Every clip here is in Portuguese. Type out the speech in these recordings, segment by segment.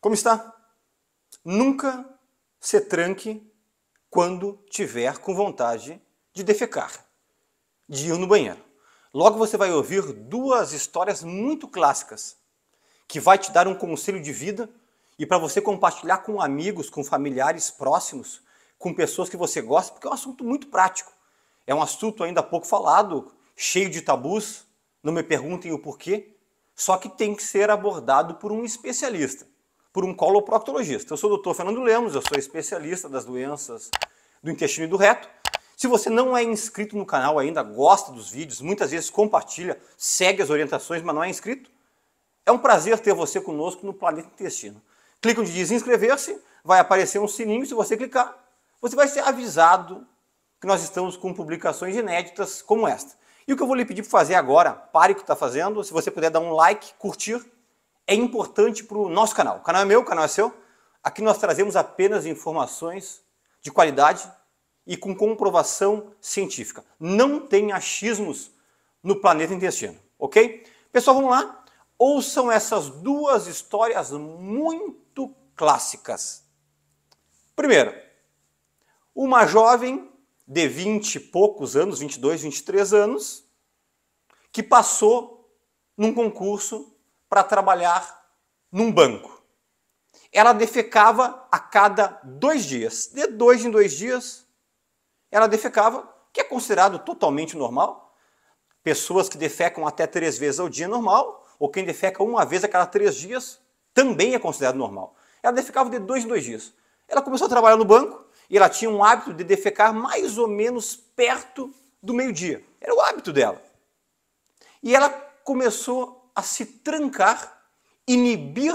Como está? Nunca se tranque quando tiver com vontade de defecar, de ir no banheiro. Logo você vai ouvir duas histórias muito clássicas que vai te dar um conselho de vida e para você compartilhar com amigos, com familiares próximos, com pessoas que você gosta, porque é um assunto muito prático. É um assunto ainda pouco falado, cheio de tabus, não me perguntem o porquê, só que tem que ser abordado por um especialista por um coloproctologista. Eu sou o doutor Fernando Lemos, eu sou especialista das doenças do intestino e do reto. Se você não é inscrito no canal ainda, gosta dos vídeos, muitas vezes compartilha, segue as orientações, mas não é inscrito, é um prazer ter você conosco no Planeta Intestino. Clica onde diz inscrever-se, vai aparecer um sininho, se você clicar, você vai ser avisado que nós estamos com publicações inéditas como esta. E o que eu vou lhe pedir para fazer agora, pare o que está fazendo, se você puder dar um like, curtir, é importante para o nosso canal. O canal é meu, o canal é seu. Aqui nós trazemos apenas informações de qualidade e com comprovação científica. Não tem achismos no planeta intestino, ok? Pessoal, vamos lá? Ouçam essas duas histórias muito clássicas. Primeiro, uma jovem de 20 e poucos anos, 22, 23 anos, que passou num concurso para trabalhar num banco. Ela defecava a cada dois dias. De dois em dois dias, ela defecava, que é considerado totalmente normal. Pessoas que defecam até três vezes ao dia é normal, ou quem defeca uma vez a cada três dias também é considerado normal. Ela defecava de dois em dois dias. Ela começou a trabalhar no banco e ela tinha um hábito de defecar mais ou menos perto do meio-dia. Era o hábito dela. E ela começou a se trancar, inibir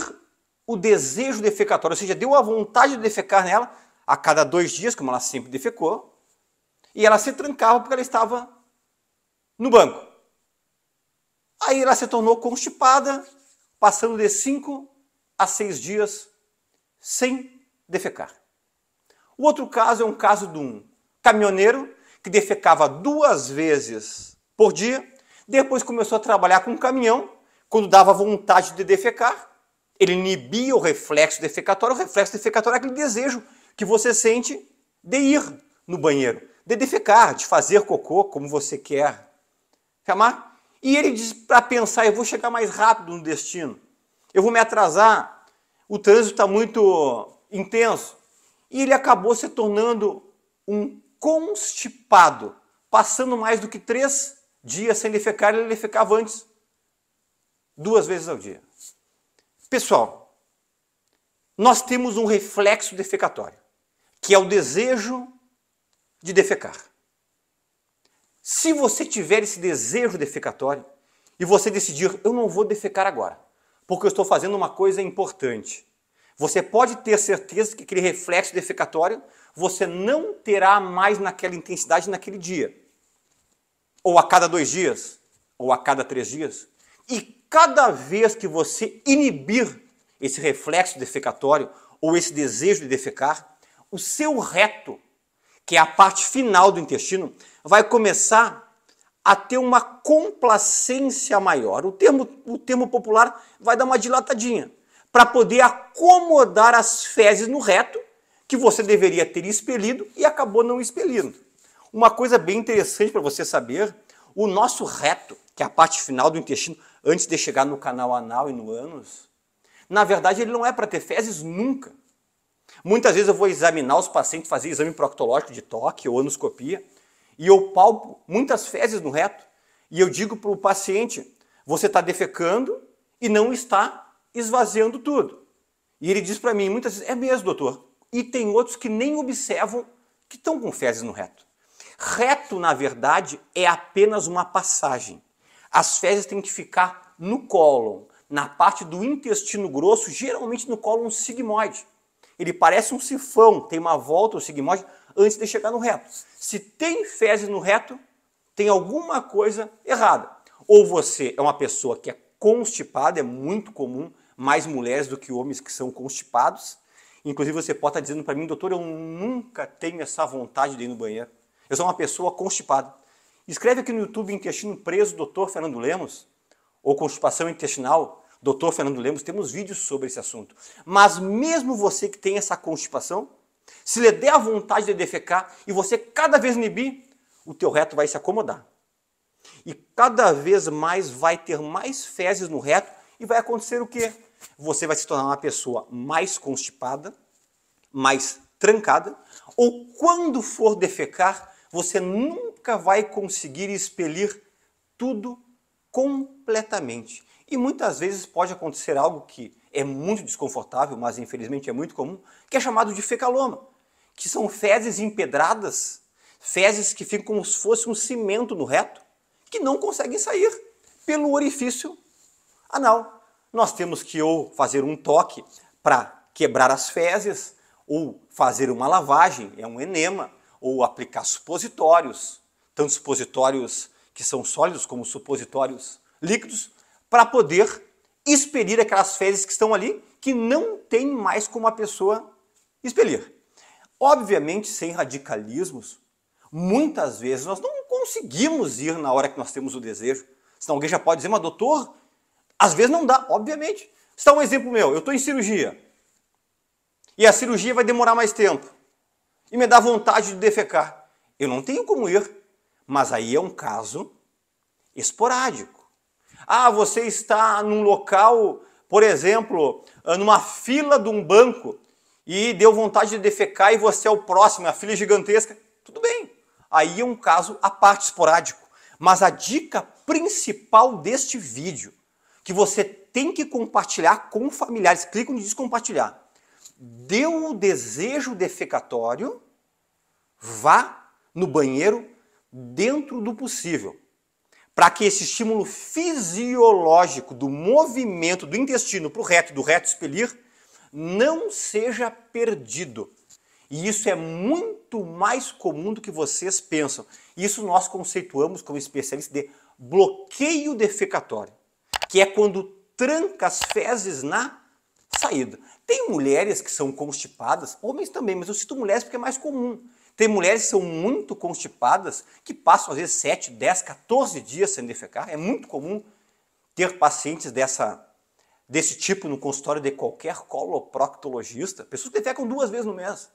o desejo defecatório, ou seja, deu a vontade de defecar nela a cada dois dias, como ela sempre defecou, e ela se trancava porque ela estava no banco. Aí ela se tornou constipada, passando de cinco a seis dias sem defecar. O outro caso é um caso de um caminhoneiro que defecava duas vezes por dia, depois começou a trabalhar com um caminhão quando dava vontade de defecar, ele inibia o reflexo defecatório. O reflexo defecatório é aquele desejo que você sente de ir no banheiro, de defecar, de fazer cocô como você quer. Chamar? E ele diz para pensar: eu vou chegar mais rápido no destino, eu vou me atrasar, o trânsito está muito intenso. E ele acabou se tornando um constipado, passando mais do que três dias sem defecar, ele defecava antes duas vezes ao dia. Pessoal, nós temos um reflexo defecatório, que é o desejo de defecar. Se você tiver esse desejo defecatório e você decidir, eu não vou defecar agora, porque eu estou fazendo uma coisa importante, você pode ter certeza que aquele reflexo defecatório você não terá mais naquela intensidade naquele dia, ou a cada dois dias, ou a cada três dias. E cada vez que você inibir esse reflexo defecatório ou esse desejo de defecar, o seu reto, que é a parte final do intestino, vai começar a ter uma complacência maior. O termo, o termo popular vai dar uma dilatadinha para poder acomodar as fezes no reto que você deveria ter expelido e acabou não expelindo. Uma coisa bem interessante para você saber, o nosso reto, que é a parte final do intestino, antes de chegar no canal anal e no ânus, na verdade ele não é para ter fezes nunca. Muitas vezes eu vou examinar os pacientes, fazer exame proctológico de toque ou anoscopia, e eu palpo muitas fezes no reto, e eu digo para o paciente, você está defecando e não está esvaziando tudo. E ele diz para mim, muitas vezes, é mesmo, doutor. E tem outros que nem observam que estão com fezes no reto. Reto, na verdade, é apenas uma passagem. As fezes têm que ficar no colo, na parte do intestino grosso, geralmente no colo um sigmoide. Ele parece um sifão, tem uma volta o sigmoide antes de chegar no reto. Se tem fezes no reto, tem alguma coisa errada. Ou você é uma pessoa que é constipada, é muito comum, mais mulheres do que homens que são constipados. Inclusive você pode estar dizendo para mim, doutor, eu nunca tenho essa vontade de ir no banheiro. Eu sou uma pessoa constipada. Escreve aqui no YouTube Intestino Preso, Dr. Fernando Lemos, ou Constipação Intestinal, Dr. Fernando Lemos, temos vídeos sobre esse assunto. Mas mesmo você que tem essa constipação, se lhe der a vontade de defecar e você cada vez inibir, o teu reto vai se acomodar. E cada vez mais vai ter mais fezes no reto e vai acontecer o quê? Você vai se tornar uma pessoa mais constipada, mais trancada, ou quando for defecar, você nunca nunca vai conseguir expelir tudo completamente. E muitas vezes pode acontecer algo que é muito desconfortável, mas infelizmente é muito comum, que é chamado de fecaloma, que são fezes empedradas, fezes que ficam como se fosse um cimento no reto, que não conseguem sair pelo orifício anal. Nós temos que ou fazer um toque para quebrar as fezes, ou fazer uma lavagem, é um enema, ou aplicar supositórios, tanto supositórios que são sólidos como supositórios líquidos, para poder expelir aquelas fezes que estão ali, que não tem mais como a pessoa expelir. Obviamente, sem radicalismos, muitas vezes nós não conseguimos ir na hora que nós temos o desejo. Senão alguém já pode dizer, mas doutor, às vezes não dá, obviamente. Está um exemplo meu, eu estou em cirurgia. E a cirurgia vai demorar mais tempo. E me dá vontade de defecar. Eu não tenho como ir mas aí é um caso esporádico. Ah, você está num local, por exemplo, ah, numa fila de um banco e deu vontade de defecar e você é o próximo, é a fila é gigantesca. Tudo bem. Aí é um caso à parte esporádico. Mas a dica principal deste vídeo, que você tem que compartilhar com familiares, clica no descompartilhar. Deu o desejo defecatório, vá no banheiro dentro do possível, para que esse estímulo fisiológico do movimento do intestino para o reto, do reto expelir, não seja perdido. E isso é muito mais comum do que vocês pensam. Isso nós conceituamos como especialista de bloqueio defecatório, que é quando tranca as fezes na saída. Tem mulheres que são constipadas, homens também, mas eu cito mulheres porque é mais comum, tem mulheres que são muito constipadas, que passam às vezes 7, 10, 14 dias sem defecar. É muito comum ter pacientes dessa, desse tipo no consultório de qualquer coloproctologista. Pessoas que defecam duas vezes no mês.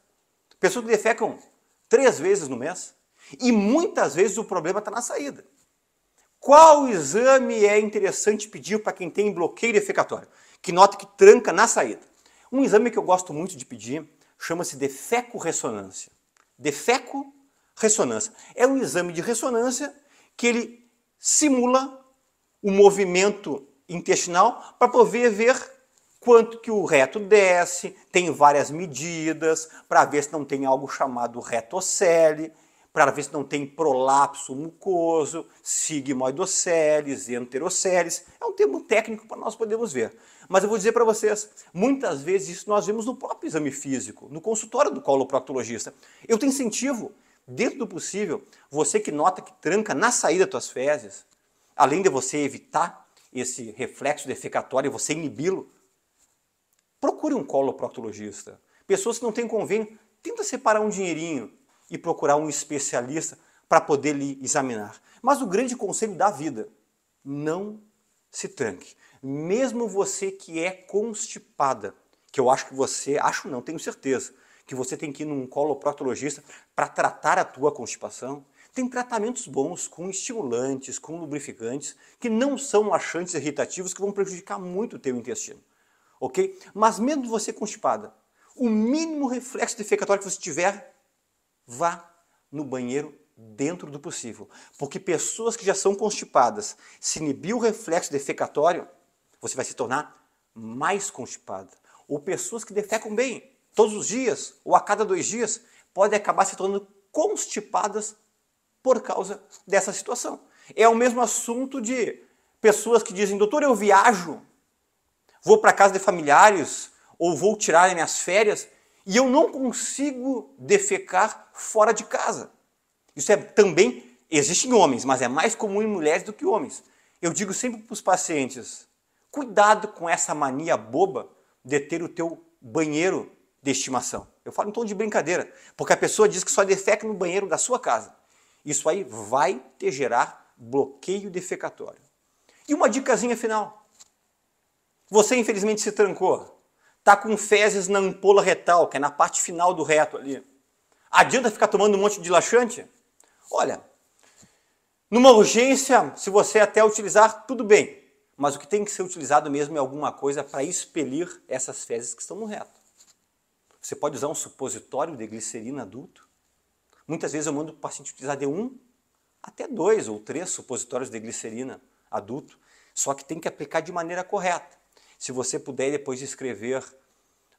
Pessoas que defecam três vezes no mês. E muitas vezes o problema está na saída. Qual exame é interessante pedir para quem tem bloqueio defecatório? Que nota que tranca na saída. Um exame que eu gosto muito de pedir chama-se de fecorressonância defeco ressonância. É um exame de ressonância que ele simula o movimento intestinal para poder ver quanto que o reto desce, tem várias medidas para ver se não tem algo chamado retocele, para ver se não tem prolapso mucoso, sigmoidoceles, enterocelis. É um termo técnico para nós podermos ver. Mas eu vou dizer para vocês, muitas vezes isso nós vemos no próprio exame físico, no consultório do coloproctologista. Eu te incentivo, dentro do possível, você que nota que tranca na saída das tuas fezes, além de você evitar esse reflexo defecatório, você inibi-lo, procure um coloproctologista. Pessoas que não têm convênio, tenta separar um dinheirinho e procurar um especialista para poder lhe examinar. Mas o grande conselho da vida, não se tranque. Mesmo você que é constipada, que eu acho que você, acho não, tenho certeza, que você tem que ir num coloproctologista para tratar a tua constipação. Tem tratamentos bons com estimulantes, com lubrificantes, que não são laxantes irritativos que vão prejudicar muito o teu intestino. OK? Mas mesmo você constipada, o mínimo reflexo defecatório que você tiver, vá no banheiro dentro do possível. Porque pessoas que já são constipadas, se inibir o reflexo defecatório, você vai se tornar mais constipada. Ou pessoas que defecam bem todos os dias ou a cada dois dias, podem acabar se tornando constipadas por causa dessa situação. É o mesmo assunto de pessoas que dizem: doutor, eu viajo, vou para casa de familiares ou vou tirar minhas férias e eu não consigo defecar fora de casa. Isso é também existe em homens, mas é mais comum em mulheres do que homens. Eu digo sempre para os pacientes: cuidado com essa mania boba de ter o teu banheiro de estimação. Eu falo em tom de brincadeira, porque a pessoa diz que só defeca no banheiro da sua casa. Isso aí vai te gerar bloqueio defecatório. E uma dicasinha final. Você infelizmente se trancou. Tá com fezes na ampola retal, que é na parte final do reto ali. Adianta ficar tomando um monte de laxante? Olha, numa urgência, se você até utilizar, tudo bem. Mas o que tem que ser utilizado mesmo é alguma coisa para expelir essas fezes que estão no reto. Você pode usar um supositório de glicerina adulto. Muitas vezes eu mando o paciente utilizar de um até dois ou três supositórios de glicerina adulto, só que tem que aplicar de maneira correta. Se você puder depois escrever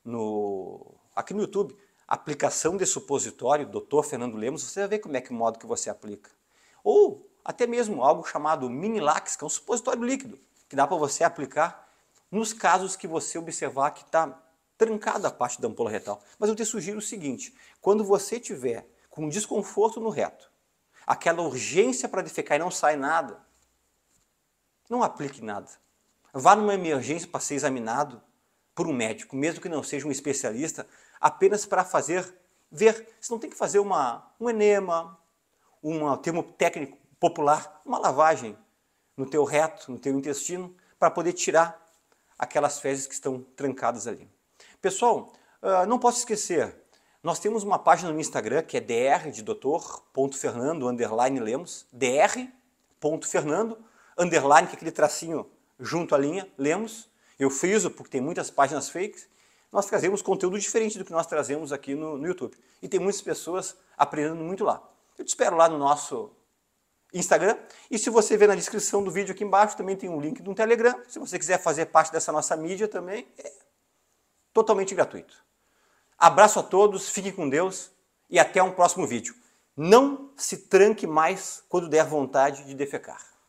no aqui no YouTube aplicação de supositório, doutor Fernando Lemos, você vai ver como é que modo que você aplica. Ou até mesmo algo chamado minilax, que é um supositório líquido, que dá para você aplicar nos casos que você observar que está trancada a parte da ampola retal. Mas eu te sugiro o seguinte, quando você tiver com desconforto no reto, aquela urgência para defecar e não sai nada, não aplique nada. Vá numa emergência para ser examinado, por um médico, mesmo que não seja um especialista, apenas para fazer ver se não tem que fazer uma, um enema, um termo técnico popular, uma lavagem no teu reto, no teu intestino, para poder tirar aquelas fezes que estão trancadas ali. Pessoal, ah, não posso esquecer, nós temos uma página no Instagram que é dr de fernando underline Lemos, dr.fernando, underline, que é aquele tracinho junto à linha, Lemos, eu friso, porque tem muitas páginas fakes, nós trazemos conteúdo diferente do que nós trazemos aqui no, no YouTube. E tem muitas pessoas aprendendo muito lá. Eu te espero lá no nosso Instagram. E se você ver na descrição do vídeo aqui embaixo, também tem um link de um Telegram. Se você quiser fazer parte dessa nossa mídia também, é totalmente gratuito. Abraço a todos, fiquem com Deus e até um próximo vídeo. Não se tranque mais quando der vontade de defecar.